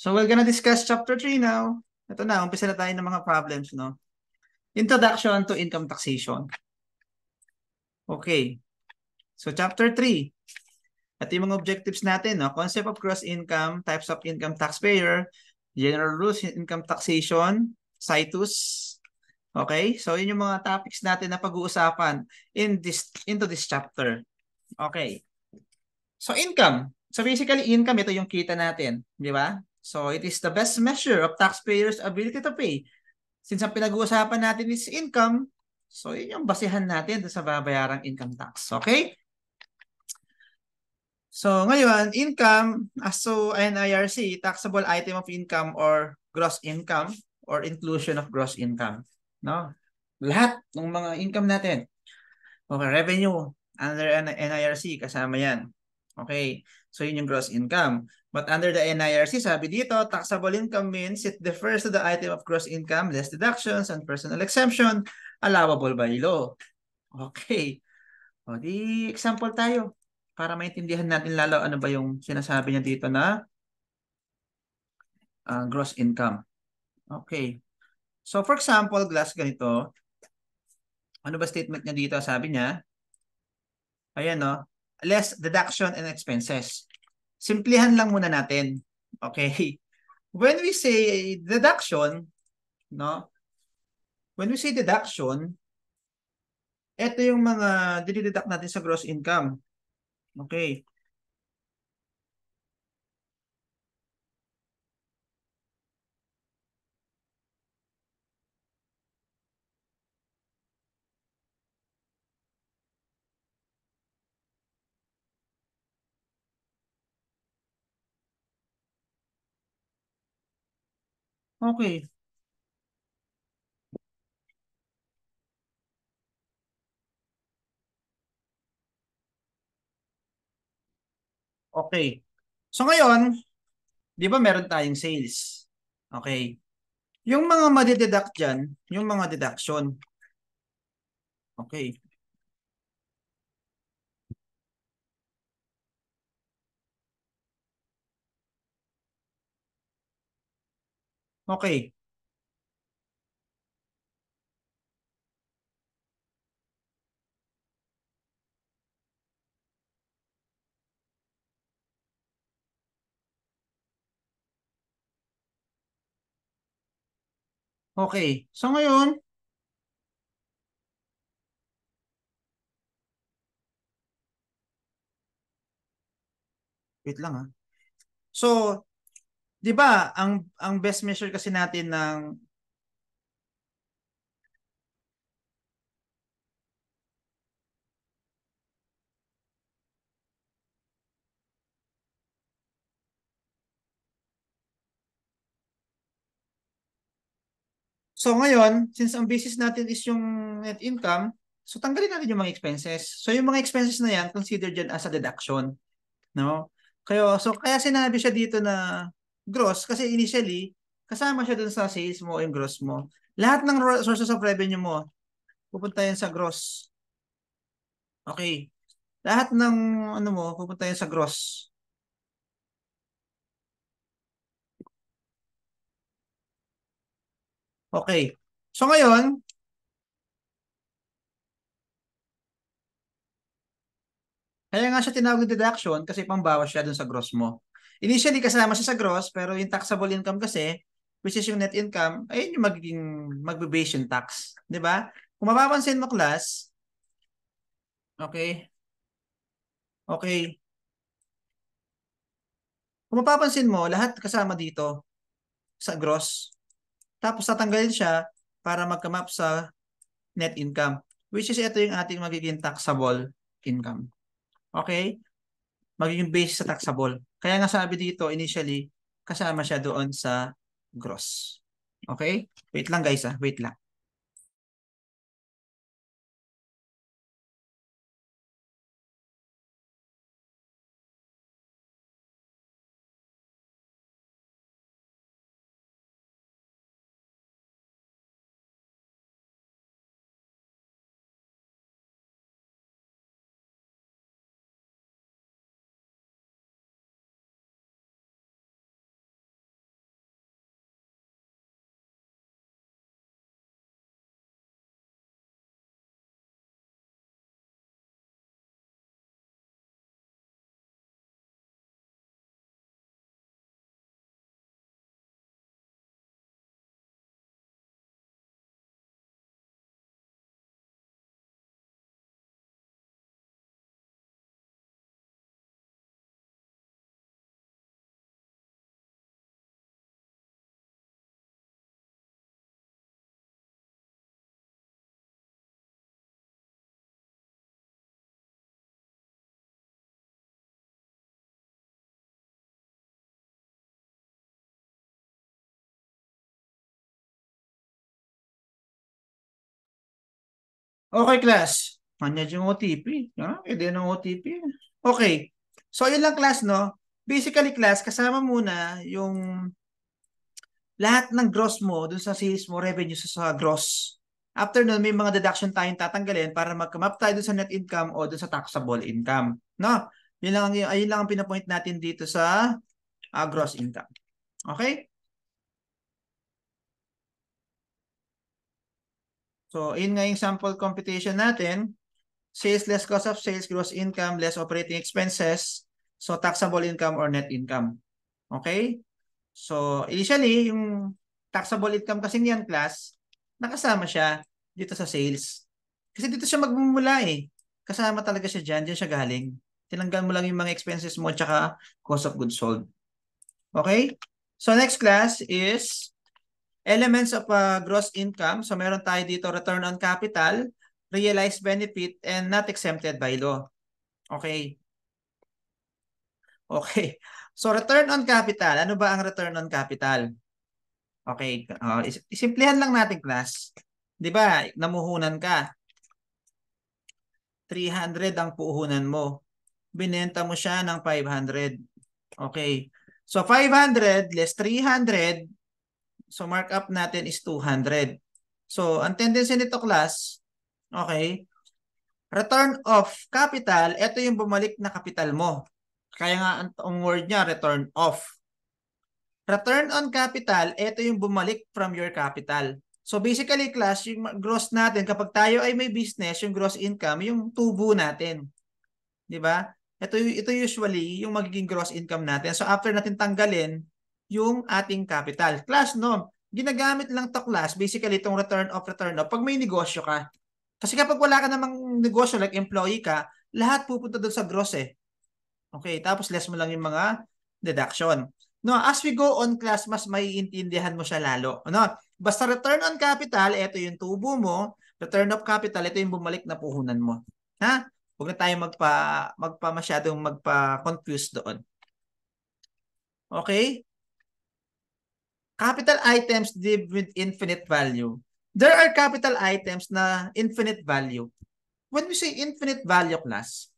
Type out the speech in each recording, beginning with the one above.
So we're gonna discuss chapter 3 now. Ito na, umpisa na tayo ng mga problems, no? Introduction to income taxation. Okay. So chapter 3. At yung mga objectives natin, no? concept of gross income, types of income taxpayer, general rules in income taxation, situs. Okay? So yun yung mga topics natin na pag-uusapan in this into this chapter. Okay. So income. So basically income ito yung kita natin, di ba? So it is the best measure of taxpayers' ability to pay. Since ang pinag-uusapan natin is income, so yun yung basihan natin sa babayarang income tax. Okay? So ngayon, income, as to NIRC, taxable item of income or gross income or inclusion of gross income. No? Lahat ng mga income natin. Okay, revenue under NIRC, kasama yan. Okay, so yun yung gross income. But under the NIRC, sabi dito, taxable income means it defers to the item of gross income, less deductions, and personal exemption allowable by law. Okay. O di example tayo para maintindihan natin lalo ano ba yung sinasabi niya dito na uh, gross income. Okay. So for example, glass ganito. Ano ba statement niya dito? Sabi niya, ayan no, less deduction and expenses simplihan lang muna natin. Okay? When we say deduction, no? When we say deduction, ito yung mga dideduct natin sa gross income. Okay. Okay. Okay. So ngayon, 'di ba meron tayong sales? Okay. Yung mga ma-deduct diyan, yung mga deduction. Okay. Okay. Okay. So ngayon, Wait lang ha. Ah. So, 'di ba, ang ang best measure kasi natin ng So ngayon, since ang basis natin is yung net income, so tanggalin natin yung mga expenses. So yung mga expenses na yan, consider dyan as a deduction. No? Kayo, so kaya sinabi siya dito na gross kasi initially, kasama siya dun sa sales mo and gross mo. Lahat ng sources of revenue mo, pupunta yan sa gross. Okay. Lahat ng ano mo, pupunta yan sa gross. Okay. So ngayon, kaya nga siya tinawag deduction kasi pambawas siya dun sa gross mo. Initially, kasama siya sa gross, pero yung taxable income kasi, which is yung net income, ayun yung magiging magbe-base yung tax. Di ba? Kung mapapansin mo, class, okay, okay, kung mapapansin mo, lahat kasama dito sa gross. Tapos tatanggalin siya para magkamap sa net income. Which is ito yung ating magiging taxable income. Okay? Magiging base sa taxable. Kaya nga sabi dito initially, kasama siya doon sa gross. Okay? Wait lang guys ah, wait lang. Okay, class. Ah, nandiyan yung OTP. Ah, pwede ng OTP. Okay. So, yun lang class, no? Basically, class, kasama muna yung lahat ng gross mo dun sa sales mo, revenue sa, gross. After nun, may mga deduction tayong tatanggalin para mag map tayo dun sa net income o dun sa taxable income. No? Yun lang, yun, yun lang ang pinapoint natin dito sa uh, gross income. Okay? So, yun nga yung sample computation natin. Sales less cost of sales, gross income, less operating expenses. So, taxable income or net income. Okay? So, initially, yung taxable income kasi niyan class, nakasama siya dito sa sales. Kasi dito siya magmumula eh. Kasama talaga siya dyan. Diyan siya galing. Tinanggal mo lang yung mga expenses mo tsaka cost of goods sold. Okay? So, next class is Elements of uh, gross income. So meron tayo dito return on capital, realized benefit, and not exempted by law. Okay. Okay. So return on capital. Ano ba ang return on capital? Okay. Uh, oh, isimplihan lang natin class. 'Di ba? Namuhunan ka. 300 ang puhunan mo. Binenta mo siya ng 500. Okay. So 500 less 300 So markup natin is 200. So ang tendency nito class, okay, return of capital, ito yung bumalik na capital mo. Kaya nga ang word niya, return of. Return on capital, ito yung bumalik from your capital. So basically class, yung gross natin, kapag tayo ay may business, yung gross income, yung tubo natin. Di ba? Ito, ito usually yung magiging gross income natin. So after natin tanggalin yung ating capital. Class, no? Ginagamit lang to class, basically itong return of return of, pag may negosyo ka. Kasi kapag wala ka namang negosyo, like employee ka, lahat pupunta doon sa gross eh. Okay, tapos less mo lang yung mga deduction. No, as we go on class, mas maiintindihan mo siya lalo. Ano? Basta return on capital, ito yung tubo mo. Return of capital, ito yung bumalik na puhunan mo. Ha? Huwag na tayo magpa, magpa masyadong magpa-confuse doon. Okay? capital items with infinite value. There are capital items na infinite value. When we say infinite value class,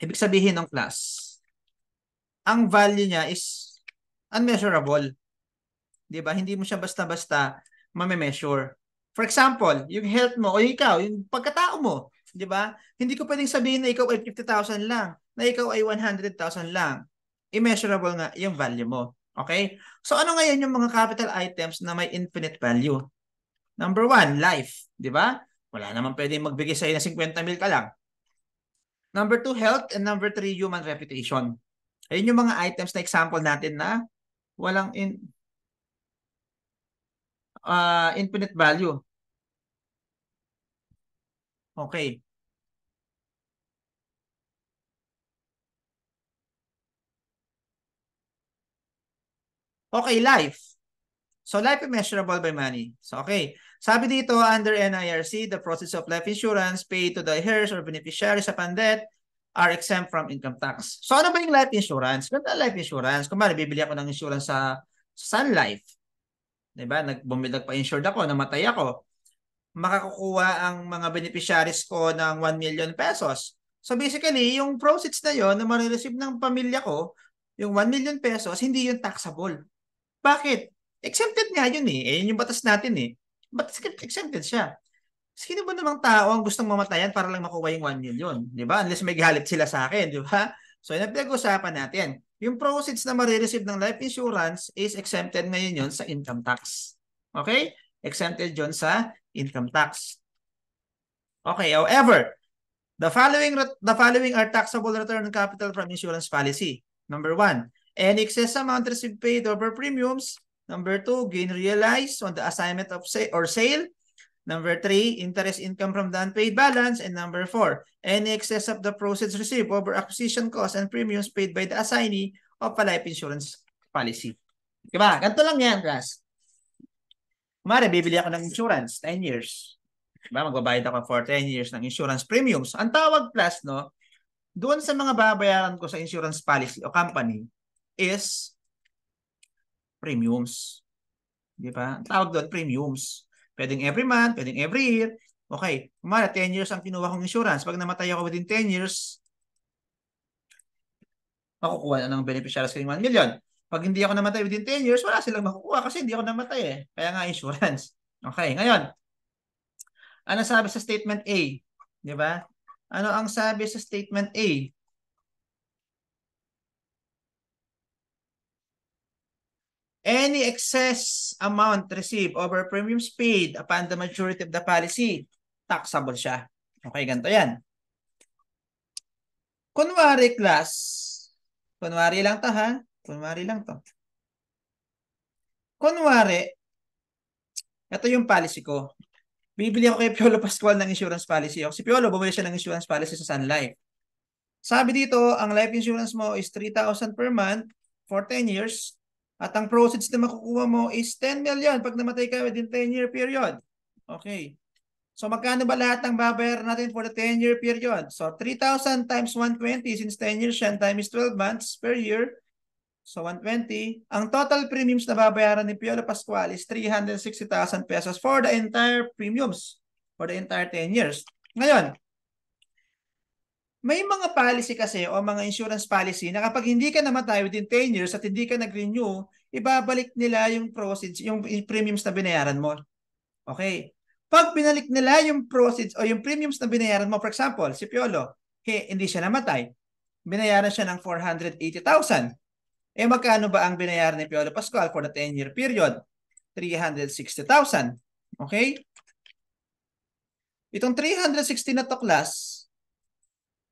ibig sabihin ng class, ang value niya is unmeasurable. 'Di ba? Hindi mo siya basta-basta mame-measure. For example, yung health mo o ikaw, yung pagkatao mo, 'di ba? Hindi ko pwedeng sabihin na ikaw ay 50,000 lang, na ikaw ay 100,000 lang. Immeasurable nga yung value mo. Okay? So ano ngayon yung mga capital items na may infinite value? Number one, life. Di ba? Wala naman pwede magbigay sa'yo na 50 mil ka lang. Number two, health. And number three, human reputation. Ayun yung mga items na example natin na walang in, uh, infinite value. Okay. Okay, life. So life is measurable by money. So okay. Sabi dito under NIRC, the proceeds of life insurance paid to the heirs or beneficiaries upon death are exempt from income tax. So ano ba yung life insurance? Ganda life insurance. Kung bali, bibili ako ng insurance sa Sun Life. Diba? Nagbumilag pa-insured ako, namatay ako. Makakukuha ang mga beneficiaries ko ng 1 million pesos. So basically, yung proceeds na yon na marireceive ng pamilya ko, yung 1 million pesos, hindi yun taxable. Bakit? Exempted nga yun eh. Eh, yun yung batas natin eh. Batas exempted siya. Sino ba namang tao ang gustong mamatayan para lang makuha yung 1 million? Di ba? Unless may galit sila sa akin, di ba? So, yun ang pinag-usapan natin. Yung proceeds na marireceive ng life insurance is exempted ngayon yon sa income tax. Okay? Exempted yon sa income tax. Okay, however, the following the following are taxable return on capital from insurance policy. Number one, Any excess amount received paid over premiums. Number two, gain realized on the assignment of sale or sale. Number three, interest income from the unpaid balance. And number four, any excess of the proceeds received over acquisition costs and premiums paid by the assignee of a life insurance policy. Diba? Ganito lang yan, class. Kumari, bibili ako ng insurance, 10 years. Diba? Magbabayad ako for 10 years ng insurance premiums. Ang tawag, class, no? Doon sa mga babayaran ko sa insurance policy o company, is premiums. Di ba? tawag doon, premiums. Pwedeng every month, pwedeng every year. Okay, kumara 10 years ang kinuha kong insurance. Pag namatay ako within 10 years, makukuha na ng beneficiaries ko yung 1 million. Pag hindi ako namatay within 10 years, wala silang makukuha kasi hindi ako namatay eh. Kaya nga insurance. Okay, ngayon. Ano sabi sa statement A? Di ba? Ano ang sabi sa statement A? Any excess amount received over premiums paid upon the maturity of the policy, taxable siya. Okay, ganito yan. Kunwari class, kunwari lang to ha, kunwari lang to. Kunwari, ito yung policy ko. Bibili ako kay Piolo Pascual ng insurance policy. Si Piolo, bumili siya ng insurance policy sa Sun Life. Sabi dito, ang life insurance mo is 3,000 per month for 10 years at ang proceeds na makukuha mo is 10 million pag namatay ka within 10-year period. Okay. So magkano ba lahat ang babayaran natin for the 10-year period? So 3,000 times 120 since 10 years siya time is 12 months per year. So 120. Ang total premiums na babayaran ni Piolo Pascual is 360,000 pesos for the entire premiums for the entire 10 years. Ngayon, may mga policy kasi o mga insurance policy na kapag hindi ka namatay within 10 years at hindi ka nag-renew, ibabalik nila yung proceeds, yung premiums na binayaran mo. Okay? Pag binalik nila yung proceeds o yung premiums na binayaran mo, for example, si Piolo, hey, hindi siya namatay. Binayaran siya ng 480,000. Eh magkano ba ang binayaran ni Piolo Pascual for the 10-year period? 360,000. Okay? Itong 360 na to class,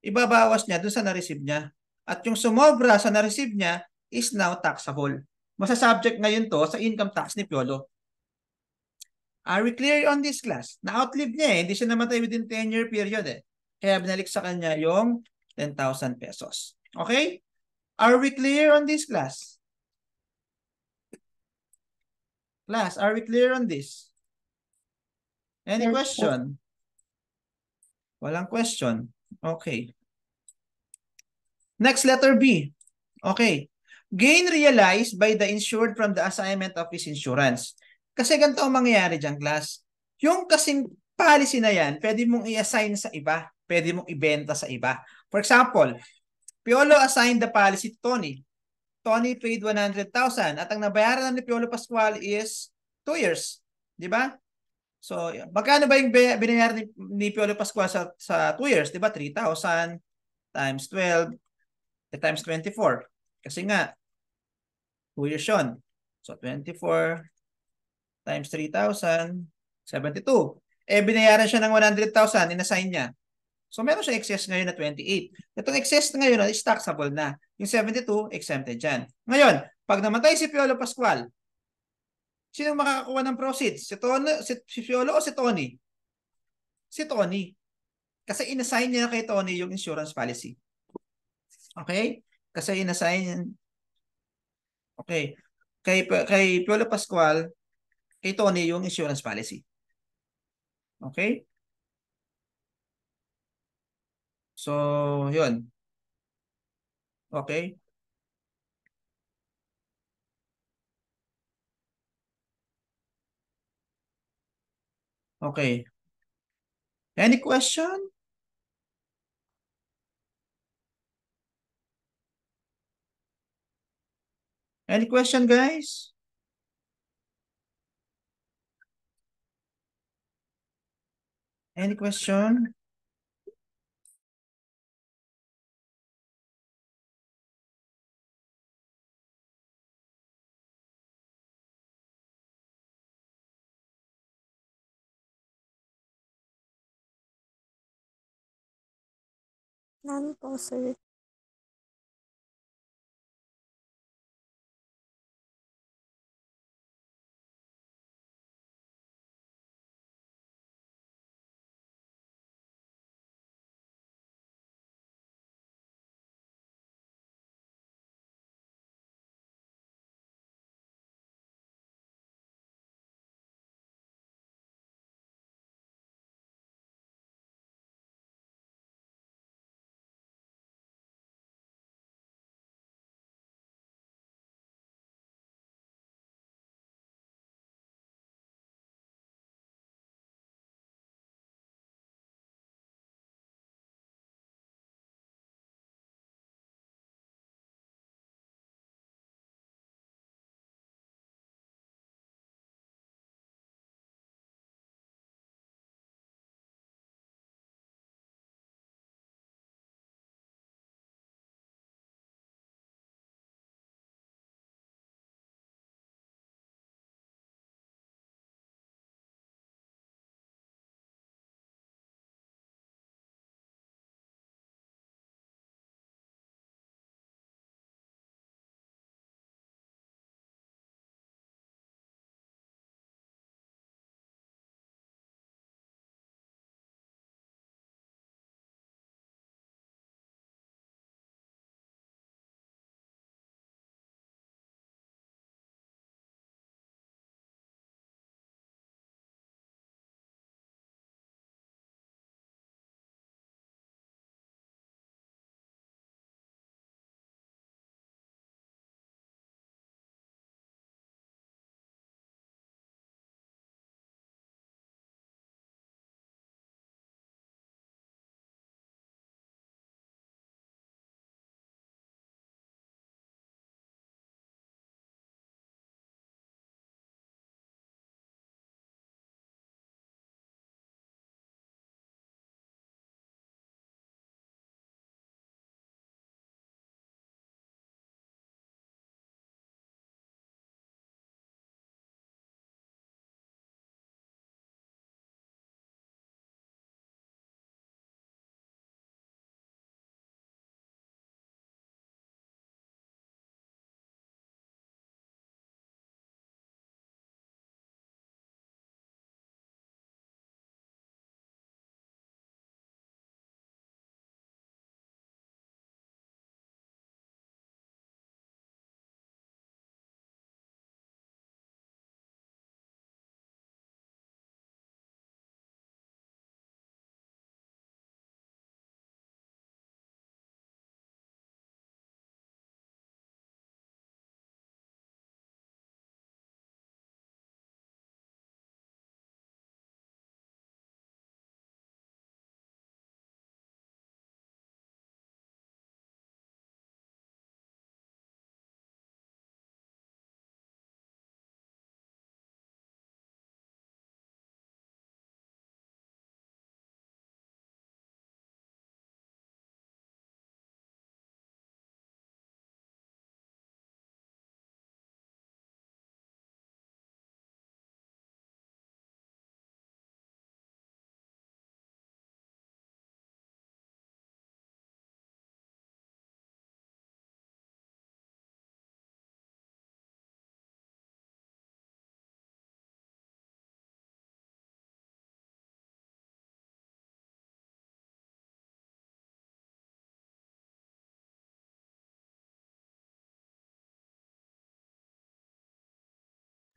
ibabawas niya doon sa na-receive niya. At yung sumobra sa na-receive niya is now taxable. Masasubject ngayon to sa income tax ni Piolo. Are we clear on this class? Na-outlive niya eh. Hindi siya namatay within 10-year period eh. Kaya binalik sa kanya yung 10,000 pesos. Okay? Are we clear on this class? Class, are we clear on this? Any question? Walang question. Okay. Next letter B. Okay. Gain realized by the insured from the assignment of his insurance. Kasi ganito ang mangyayari dyan, class. Yung kasing policy na yan, pwede mong i-assign sa iba. Pwede mong ibenta sa iba. For example, Piolo assigned the policy to Tony. Tony paid 100,000 at ang nabayaran ni Piolo Pascual is 2 years. Di ba? So, yun. magkano ba yung binayaran ni, ni Piolo Pascual sa, sa 2 years? Diba? 3,000 times 12 eh, times 24. Kasi nga, 2 years yun. So, 24 times 3,000, 72. Eh, binayaran siya ng 100,000, inassign niya. So, meron siya excess ngayon na 28. Itong excess ngayon is taxable na. Yung 72, exempted dyan. Ngayon, pag namatay si Piolo Pascual, Sino makakakuha ng proceeds? Si, Tony, si, si Fiolo o si Tony? Si Tony. Kasi inassign niya kay Tony yung insurance policy. Okay? Kasi inassign Okay. Kay kay Piolo Pascual, kay Tony yung insurance policy. Okay? So, yun. Okay? Okay. Any question? Any question, guys? Any question? 男博士。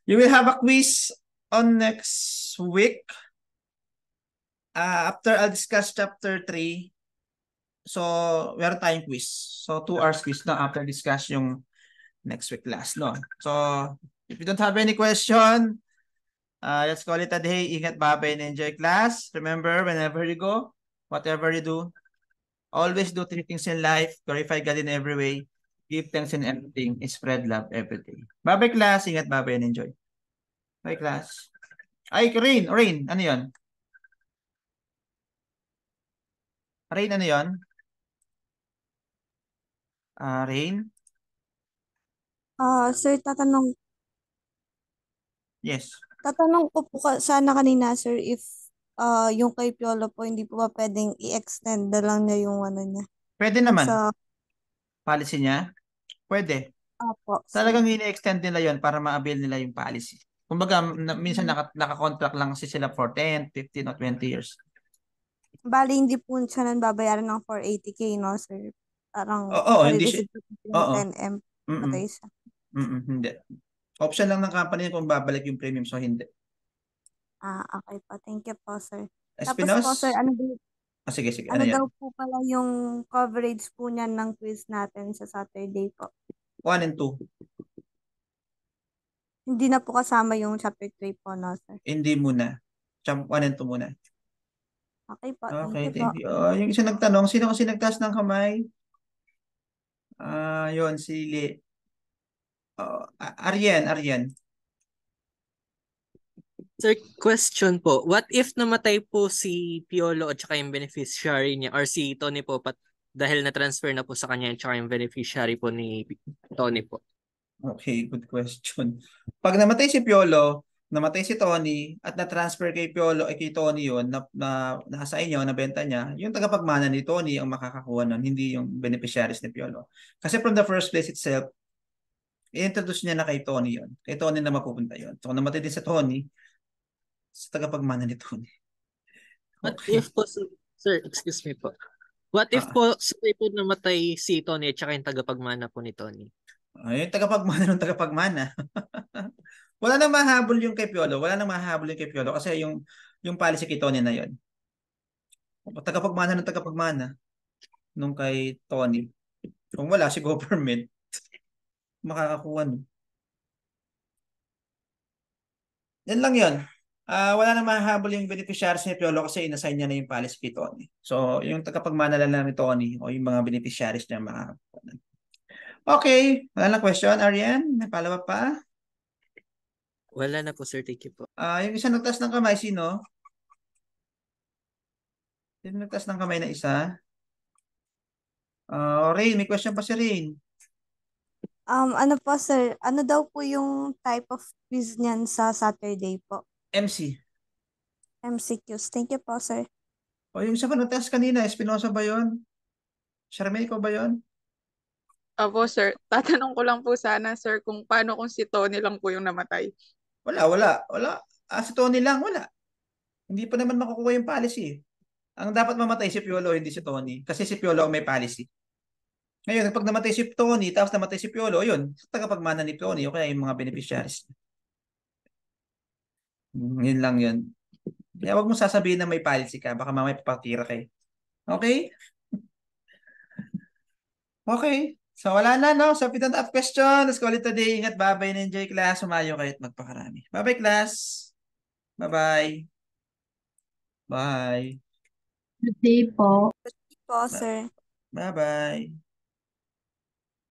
You will have a quiz on next week. Uh, after I'll discuss chapter 3. So, meron tayong quiz. So, two hours quiz na after discuss yung next week last, no? So, if you don't have any question, uh, let's call it a day. Ingat babe and enjoy class. Remember, whenever you go, whatever you do, always do three things in life. Glorify God in every way. Give thanks in everything. Spread love every day. Bye-bye class. Ingat bye-bye and enjoy. Bye class. Ay, Rain. Rain. Ano yun? Rain, ano yun? Uh, Rain? Ah, uh, sir, tatanong. Yes. Tatanong ko po sana kanina, sir, if uh, yung kay Piolo po, hindi po ba pwedeng i-extend na lang niya yung ano niya? Pwede naman. Sa policy niya? Pwede. Opo. Talagang ini-extend nila yon para ma-avail nila yung policy. Kumbaga, na, minsan mm-hmm. naka, naka-contract lang kasi sila for 10, 15, or 20 years. Bali, hindi po siya nang babayaran ng 480k, no, sir? Parang, oo, oh, oh, hindi siya. Oo. Oh, NM, patay siya. Mm-mm, hindi. Option lang ng company kung babalik yung premium, so hindi. Ah, okay po. Thank you po, sir. Espinosa? Tapos po, sir, ano ba? Oh, sige, sige. Ano, ano daw po pala yung coverage po niyan ng quiz natin sa Saturday po? One and two. Hindi na po kasama yung chapter 3 po, no, sir? Hindi muna. Chap 1 and 2 muna. Okay po. Okay, thank, thank you. Po. Oh, yung isa nagtanong, sino kasi nagtaas ng kamay? Ah, uh, yun, si Li. Oh, Arian, Arian. Sir, question po. What if namatay po si Piolo at saka yung beneficiary niya or si Tony po pat dahil na-transfer na po sa kanya at saka yung beneficiary po ni Tony po? Okay, good question. Pag namatay si Piolo, namatay si Tony at na-transfer kay Piolo ay eh, kay Tony yon na, na nasa inyo, nabenta niya, yung tagapagmana ni Tony ang makakakuha nun, hindi yung beneficiaries ni Piolo. Kasi from the first place itself, i-introduce niya na kay Tony yon Kay Tony na mapupunta yon So, kung namatay din sa Tony, sa tagapagmana nito. Okay. What if po, sir, excuse me po. What if ah. po, sir, po namatay si Tony at saka yung tagapagmana po ni Tony? Ay, yung tagapagmana ng tagapagmana. wala nang mahabol yung kay Piolo. Wala nang mahabol yung kay Piolo kasi yung yung policy kay Tony na yon. Tagapagmana ng tagapagmana nung kay Tony. Kung wala si government, makakakuha nun. Yan lang yan uh, wala na mahahabol yung beneficiaries ni Piolo kasi inassign niya na yung policy kay Tony. So, yung tagapagmanala na ni Tony o yung mga beneficiaries niya makakapunan. Okay, wala na question, Arian? Napalawa pa? Wala na po, sir. Thank you po. Uh, yung isa nagtas ng kamay, sino? Sino nagtas ng kamay na isa? Uh, Rain, may question pa si Rain. Um, ano po, sir? Ano daw po yung type of quiz niyan sa Saturday po? MC. MCQs. Thank you po, sir. O yung sa test kanina, Espinosa ba yun? Charmaine, ko ba yun? Opo, sir. Tatanong ko lang po sana, sir, kung paano kung si Tony lang po yung namatay. Wala, wala, wala. Ah, si Tony lang, wala. Hindi pa naman makukuha yung policy. Eh. Ang dapat mamatay si Piolo, hindi si Tony. Kasi si Piolo may policy. Ngayon, pag namatay si Tony, tapos namatay si Piolo, yun, tagapagmana ni Tony o kaya yung mga beneficiaries. Mm, yun lang yun. Kaya wag mo sasabihin na may policy ka. Baka mamaya papatira kay. Okay? okay. So wala na, no? So if at question. Let's call it a Ingat, bye-bye. And enjoy class. Sumayo kayo magpakarami. Bye-bye, class. Bye-bye. Bye. Good day po. Good day po, sir. Bye-bye.